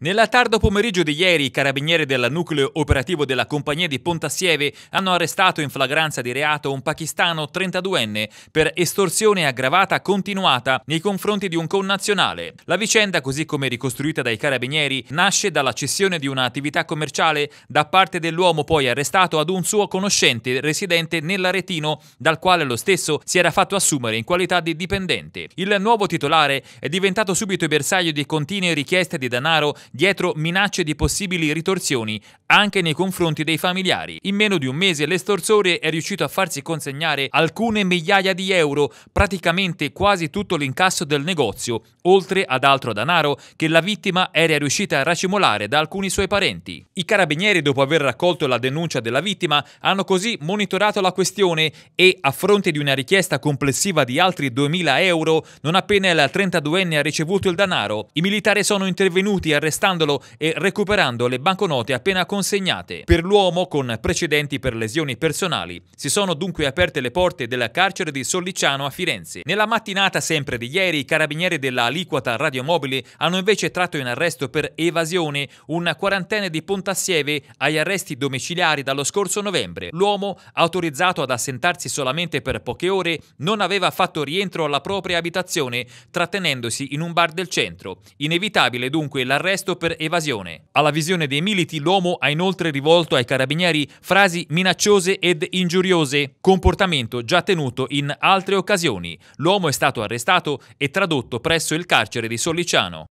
Nella tardo pomeriggio di ieri i carabinieri del nucleo operativo della compagnia di Pontassieve hanno arrestato in flagranza di reato un pakistano 32enne per estorsione aggravata continuata nei confronti di un connazionale. La vicenda, così come ricostruita dai carabinieri, nasce dalla cessione di un'attività commerciale da parte dell'uomo poi arrestato ad un suo conoscente residente nell'Aretino, dal quale lo stesso si era fatto assumere in qualità di dipendente. Il nuovo titolare è diventato subito bersaglio di continue richieste di denaro dietro minacce di possibili ritorsioni anche nei confronti dei familiari. In meno di un mese l'estorsore è riuscito a farsi consegnare alcune migliaia di euro, praticamente quasi tutto l'incasso del negozio, oltre ad altro danaro che la vittima era riuscita a racimolare da alcuni suoi parenti. I carabinieri, dopo aver raccolto la denuncia della vittima, hanno così monitorato la questione e, a fronte di una richiesta complessiva di altri 2.000 euro, non appena il 32enne ha ricevuto il danaro, i militari sono intervenuti arrestati arrestandolo e recuperando le banconote appena consegnate. Per l'uomo, con precedenti per lesioni personali, si sono dunque aperte le porte della carcere di Solliciano a Firenze. Nella mattinata sempre di ieri, i carabinieri della aliquota radiomobile hanno invece tratto in arresto per evasione una quarantena di Pontassieve agli arresti domiciliari dallo scorso novembre. L'uomo, autorizzato ad assentarsi solamente per poche ore, non aveva fatto rientro alla propria abitazione, trattenendosi in un bar del centro. Inevitabile dunque l'arresto arresto per evasione. Alla visione dei militi l'uomo ha inoltre rivolto ai carabinieri frasi minacciose ed ingiuriose, comportamento già tenuto in altre occasioni. L'uomo è stato arrestato e tradotto presso il carcere di Sollicciano.